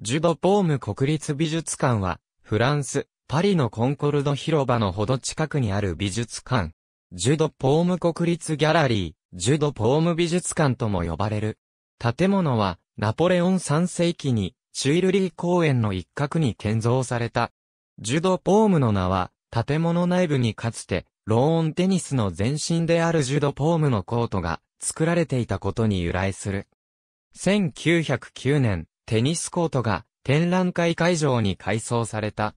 ジュド・ポーム国立美術館は、フランス、パリのコンコルド広場のほど近くにある美術館。ジュド・ポーム国立ギャラリー、ジュド・ポーム美術館とも呼ばれる。建物は、ナポレオン3世紀に、チュイルリー公園の一角に建造された。ジュド・ポームの名は、建物内部にかつて、ローンテニスの前身であるジュド・ポームのコートが、作られていたことに由来する。1909年、テニスコートが展覧会会場に改装された。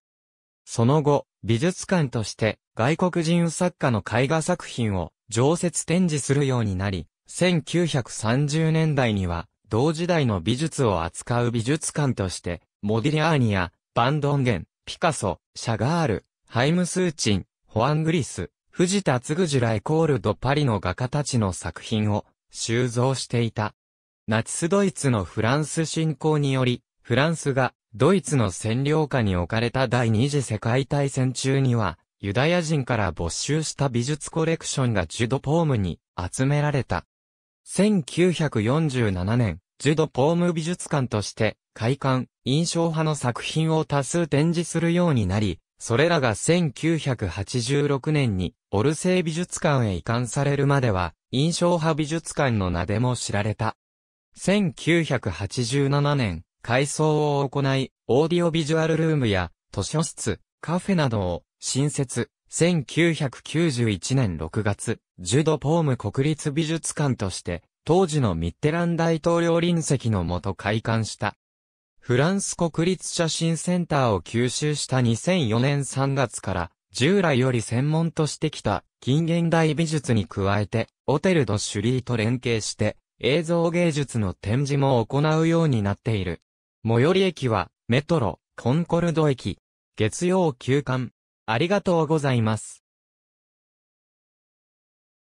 その後、美術館として外国人作家の絵画作品を常設展示するようになり、1930年代には同時代の美術を扱う美術館として、モディリアーニや、バンドンゲン、ピカソ、シャガール、ハイムスーチン、ホアングリス、藤田嗣ュライコールドパリの画家たちの作品を収蔵していた。ナチスドイツのフランス侵攻により、フランスがドイツの占領下に置かれた第二次世界大戦中には、ユダヤ人から没収した美術コレクションがジュドポームに集められた。1947年、ジュドポーム美術館として、開館、印象派の作品を多数展示するようになり、それらが1986年にオルセイ美術館へ移管されるまでは、印象派美術館の名でも知られた。1987年、改装を行い、オーディオビジュアルルームや図書室、カフェなどを新設。1991年6月、ジュド・ポーム国立美術館として、当時のミッテラン大統領臨席のもと開館した。フランス国立写真センターを吸収した2004年3月から、従来より専門としてきた近現代美術に加えて、オテル・ド・シュリーと連携して、映像芸術の展示も行うようになっている。最寄り駅は、メトロ、コンコルド駅。月曜休館。ありがとうございます。